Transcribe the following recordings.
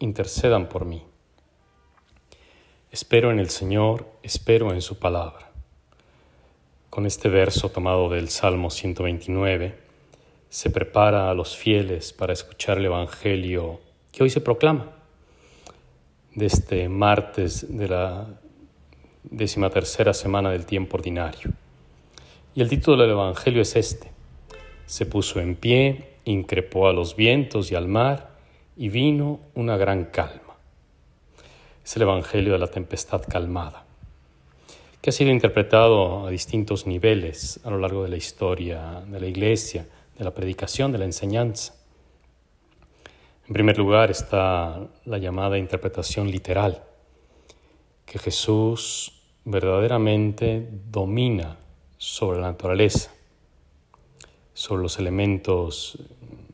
intercedan por mí. Espero en el Señor, espero en su palabra. Con este verso tomado del Salmo 129, se prepara a los fieles para escuchar el Evangelio que hoy se proclama, de este martes de la decimatercera semana del tiempo ordinario. Y el título del Evangelio es este. Se puso en pie, increpó a los vientos y al mar, y vino una gran calma. Es el Evangelio de la Tempestad Calmada, que ha sido interpretado a distintos niveles a lo largo de la historia de la Iglesia, de la predicación, de la enseñanza. En primer lugar está la llamada interpretación literal, que Jesús verdaderamente domina sobre la naturaleza sobre los elementos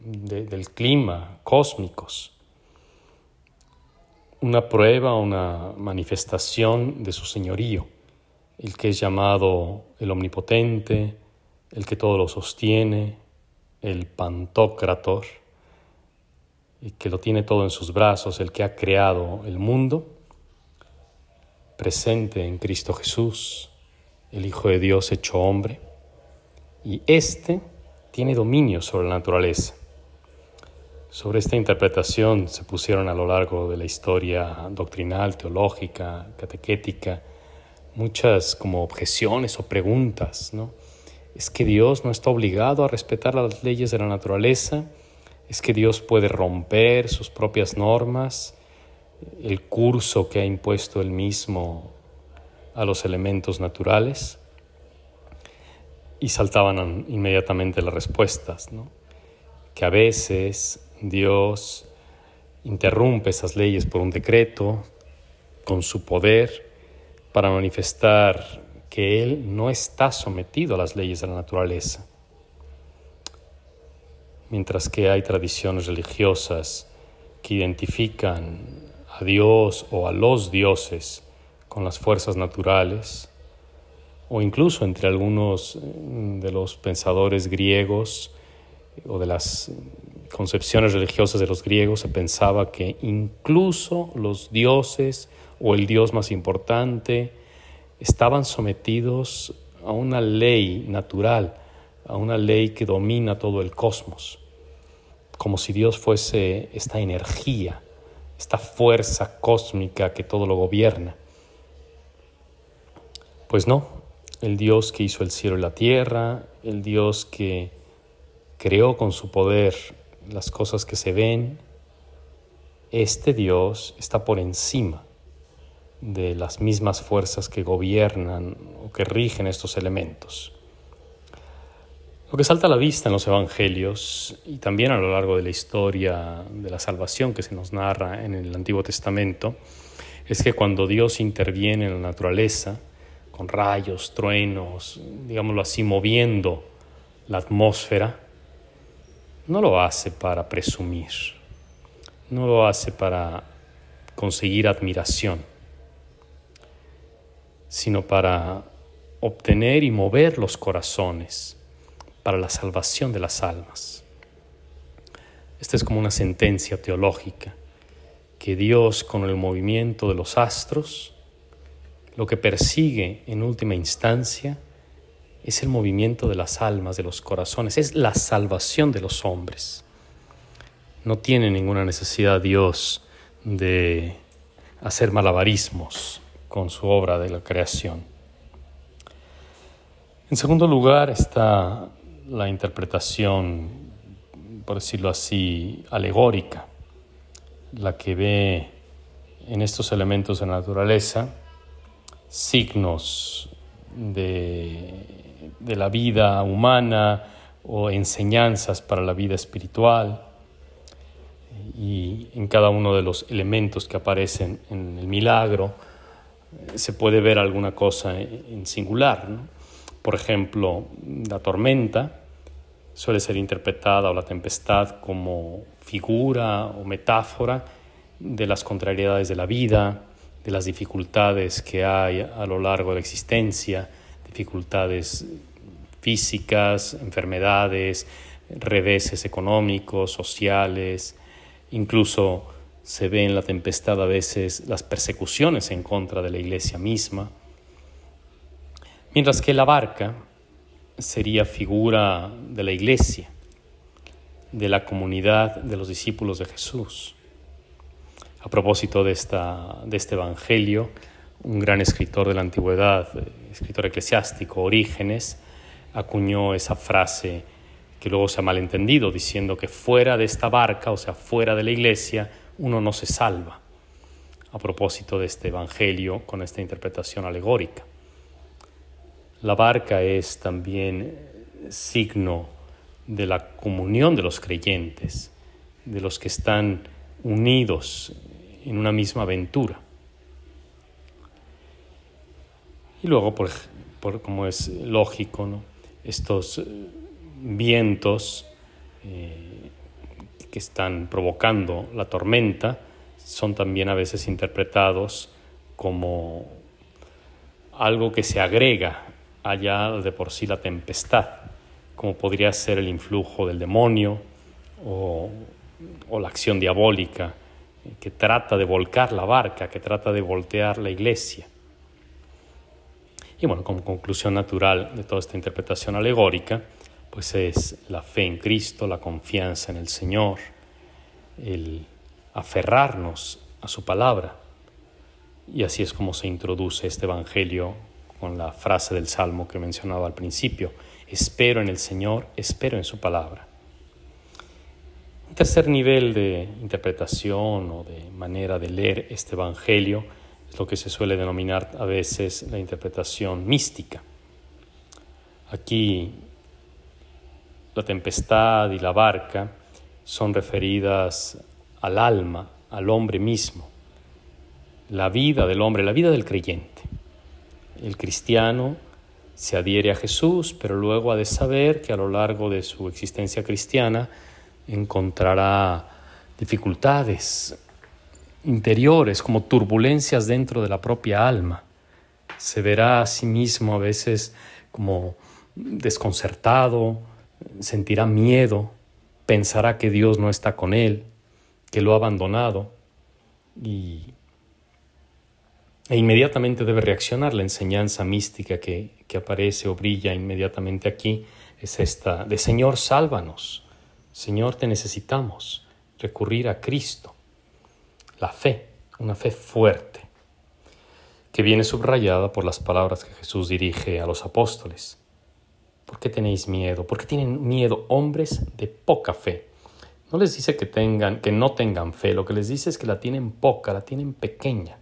del clima cósmicos. Una prueba, una manifestación de su señorío, el que es llamado el omnipotente, el que todo lo sostiene, el pantócrator, el que lo tiene todo en sus brazos, el que ha creado el mundo, presente en Cristo Jesús, el Hijo de Dios hecho hombre. Y este tiene dominio sobre la naturaleza. Sobre esta interpretación se pusieron a lo largo de la historia doctrinal, teológica, catequética, muchas como objeciones o preguntas, ¿Es que Dios no está obligado a respetar las leyes de la naturaleza? ¿Es que Dios puede romper sus propias normas? ¿El curso que ha impuesto él mismo a los elementos naturales? y saltaban inmediatamente las respuestas, que a veces Dios interrumpe esas leyes por un decreto con su poder para manifestar que Él no está sometido a las leyes de la naturaleza. Mientras que hay tradiciones religiosas que identifican a Dios o a los dioses con las fuerzas naturales, o incluso entre algunos eh, de los pensadores griegos eh, o de las concepciones religiosas de los griegos se pensaba que incluso los dioses o el dios más importante estaban sometidos a una ley natural, a una ley que domina todo el cosmos, como si Dios fuese esta energía, esta fuerza cósmica que todo lo gobierna. Pues no, el Dios que hizo el cielo y la tierra, el Dios que creó con su poder las cosas que se ven, este Dios está por encima de las mismas fuerzas que gobiernan o que rigen estos elementos. Lo que salta a la vista en los evangelios y también a lo largo de la historia de la salvación que se nos narra en el Antiguo Testamento es que cuando Dios interviene en la naturaleza, con rayos, truenos, digámoslo así, moviendo la atmósfera, no lo hace para presumir, no lo hace para conseguir admiración, sino para obtener y mover los corazones para la salvación de las almas. Esta es como una sentencia teológica, que Dios con el movimiento de los astros, lo que persigue en última instancia es el movimiento de las almas, de los corazones, es la salvación de los hombres. No tiene ninguna necesidad Dios de hacer malabarismos con su obra de la creación. En segundo lugar está la interpretación, por decirlo así, alegórica, la que ve en estos elementos de la naturaleza signos de, la vida humana o enseñanzas para la vida espiritual y en cada uno de los elementos que aparecen en el milagro eh, se puede ver alguna cosa en singular. Por ejemplo, la tormenta suele ser interpretada o la tempestad como figura o metáfora de las contrariedades de la vida, de las dificultades que hay a lo largo de la existencia, dificultades físicas, enfermedades, reveses económicos, sociales, incluso se ve en la tempestad a veces las persecuciones en contra de la iglesia misma, mientras que la barca sería figura de la iglesia, de la comunidad de los discípulos de Jesús a propósito de, esta, de este Evangelio, un gran escritor de la antigüedad, eh, escritor eclesiástico, Orígenes, acuñó esa frase que luego se ha malentendido, diciendo que fuera de esta barca, o sea, fuera de la iglesia, uno no se salva, a propósito de este Evangelio con esta interpretación alegórica. La barca es también signo de la comunión de los creyentes, de los que están unidos en una misma aventura. Y luego, como es lógico, estos eh, vientos eh, que están provocando la tormenta son también a veces interpretados como algo que se agrega allá de por sí la tempestad, como podría ser el influjo del demonio o o la acción diabólica eh, que trata de volcar la barca, que trata de voltear la iglesia. Y bueno, como conclusión natural de toda esta interpretación alegórica, pues es la fe en Cristo, la confianza en el Señor, el aferrarnos a su palabra. Y así es como se introduce este Evangelio con la frase del Salmo que mencionaba al principio, espero en el Señor, espero en su palabra. Un tercer nivel de interpretación o de manera de leer este Evangelio es lo que se suele denominar a veces la interpretación mística. Aquí la tempestad y la barca son referidas al alma, al hombre mismo, la vida del hombre, la vida del creyente. El cristiano se adhiere a Jesús, pero luego ha de saber que a lo largo de su existencia cristiana encontrará dificultades interiores como turbulencias dentro de la propia alma. Se verá a sí mismo a veces como desconcertado, sentirá miedo, pensará que Dios no está con él, que lo ha abandonado y e inmediatamente debe reaccionar. La enseñanza mística que, que aparece o brilla inmediatamente aquí es esta de Señor, sálvanos. Señor, te necesitamos recurrir a Cristo. La fe, una fe fuerte, que viene subrayada por las palabras que Jesús dirige a los apóstoles. ¿Por qué tenéis miedo? ¿Por qué tienen miedo hombres de poca fe? No les dice que tengan que no tengan fe, lo que les dice es que la tienen poca, la tienen pequeña.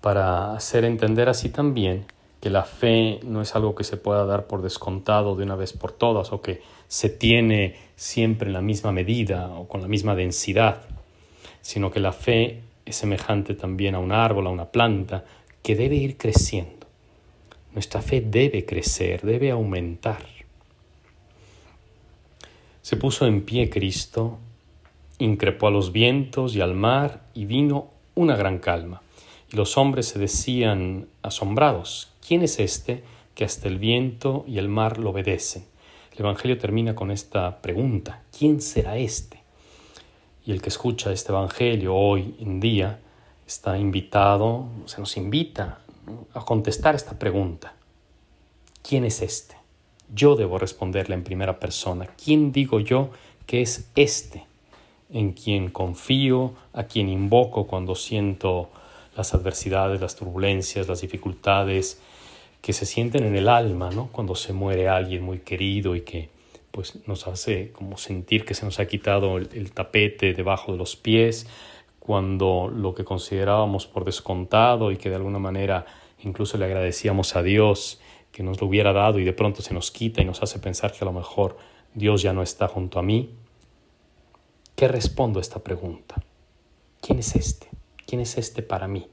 Para hacer entender así también que la fe no es algo que se pueda dar por descontado de una vez por todas o que se tiene siempre en la misma medida o con la misma densidad, sino que la fe es semejante también a un árbol, a una planta, que debe ir creciendo. Nuestra fe debe crecer, debe aumentar. Se puso en pie Cristo, increpó a los vientos y al mar, y vino una gran calma. Y los hombres se decían asombrados, ¿quién es este que hasta el viento y el mar lo obedecen? El Evangelio termina con esta pregunta, ¿quién será este? Y el que escucha este Evangelio hoy en día está invitado, se nos invita a contestar esta pregunta. ¿Quién es este? Yo debo responderle en primera persona. ¿Quién digo yo que es este? en quien confío, a quien invoco cuando siento las adversidades, las turbulencias, las dificultades, que se sienten en el alma, ¿no? Cuando se muere alguien muy querido y que pues nos hace como sentir que se nos ha quitado el, el tapete debajo de los pies, cuando lo que considerábamos por descontado y que de alguna manera incluso le agradecíamos a Dios que nos lo hubiera dado y de pronto se nos quita y nos hace pensar que a lo mejor Dios ya no está junto a mí. ¿Qué respondo a esta pregunta? ¿Quién es este? ¿Quién es este para mí?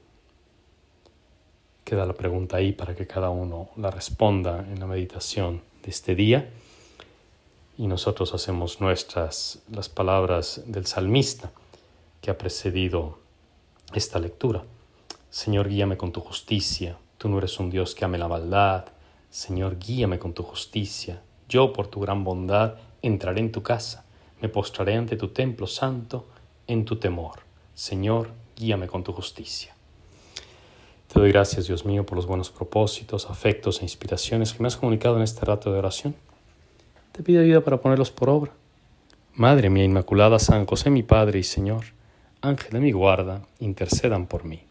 Queda la pregunta ahí para que cada uno la responda en la meditación de este día. Y nosotros hacemos nuestras las palabras del salmista que ha precedido esta lectura. Señor, guíame con tu justicia. Tú no eres un Dios que ame la maldad. Señor, guíame con tu justicia. Yo, por tu gran bondad, entraré en tu casa. Me postraré ante tu templo santo en tu temor. Señor, guíame con tu justicia. Te doy gracias, Dios mío, por los buenos propósitos, afectos e inspiraciones que me has comunicado en este rato de oración. Te pido ayuda para ponerlos por obra. Madre mía Inmaculada, San José mi Padre y Señor, Ángel de mi guarda, intercedan por mí.